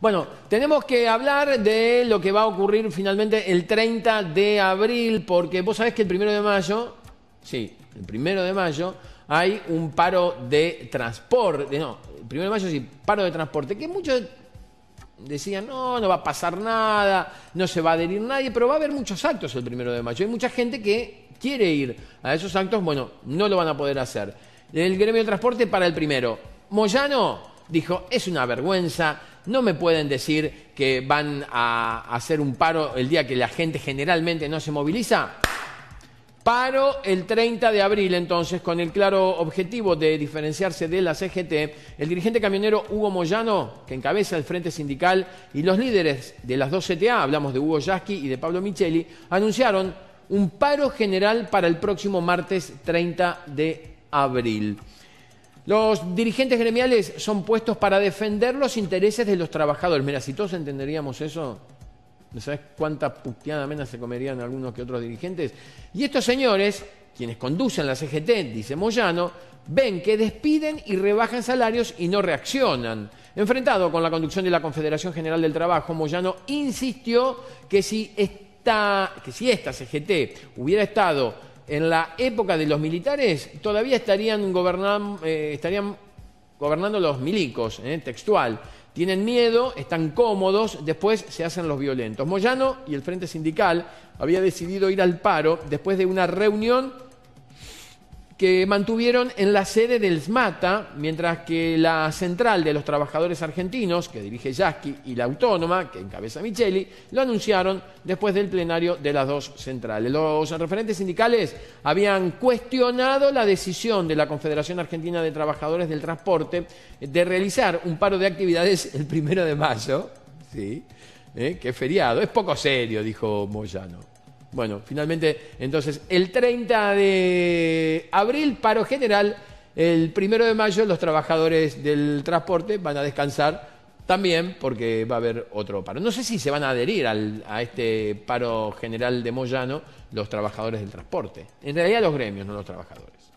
Bueno, tenemos que hablar de lo que va a ocurrir finalmente el 30 de abril, porque vos sabés que el primero de mayo, sí, el primero de mayo, hay un paro de transporte, no, el primero de mayo sí, paro de transporte, que muchos decían, no, no va a pasar nada, no se va a adherir nadie, pero va a haber muchos actos el primero de mayo. Hay mucha gente que quiere ir a esos actos, bueno, no lo van a poder hacer. El gremio de transporte para el primero. Moyano dijo, es una vergüenza, no me pueden decir que van a hacer un paro el día que la gente generalmente no se moviliza. Paro el 30 de abril, entonces, con el claro objetivo de diferenciarse de la CGT, el dirigente camionero Hugo Moyano, que encabeza el Frente Sindical, y los líderes de las dos CTA, hablamos de Hugo Yasky y de Pablo Micheli, anunciaron un paro general para el próximo martes 30 de abril. Los dirigentes gremiales son puestos para defender los intereses de los trabajadores. Mira, si todos entenderíamos eso, ¿no sabes cuánta puteada menos se comerían algunos que otros dirigentes? Y estos señores, quienes conducen la CGT, dice Moyano, ven que despiden y rebajan salarios y no reaccionan. Enfrentado con la conducción de la Confederación General del Trabajo, Moyano insistió que si esta, que si esta CGT hubiera estado en la época de los militares todavía estarían, eh, estarían gobernando los milicos, eh, textual. Tienen miedo, están cómodos, después se hacen los violentos. Moyano y el Frente Sindical había decidido ir al paro después de una reunión que mantuvieron en la sede del SMATA, mientras que la central de los trabajadores argentinos, que dirige Yasky, y la autónoma, que encabeza Micheli, lo anunciaron después del plenario de las dos centrales. Los referentes sindicales habían cuestionado la decisión de la Confederación Argentina de Trabajadores del Transporte de realizar un paro de actividades el primero de mayo, ¿sí? Eh, que feriado. Es poco serio, dijo Moyano. Bueno, finalmente, entonces, el 30 de abril, paro general. El primero de mayo, los trabajadores del transporte van a descansar también porque va a haber otro paro. No sé si se van a adherir al, a este paro general de Moyano los trabajadores del transporte. En realidad, los gremios, no los trabajadores.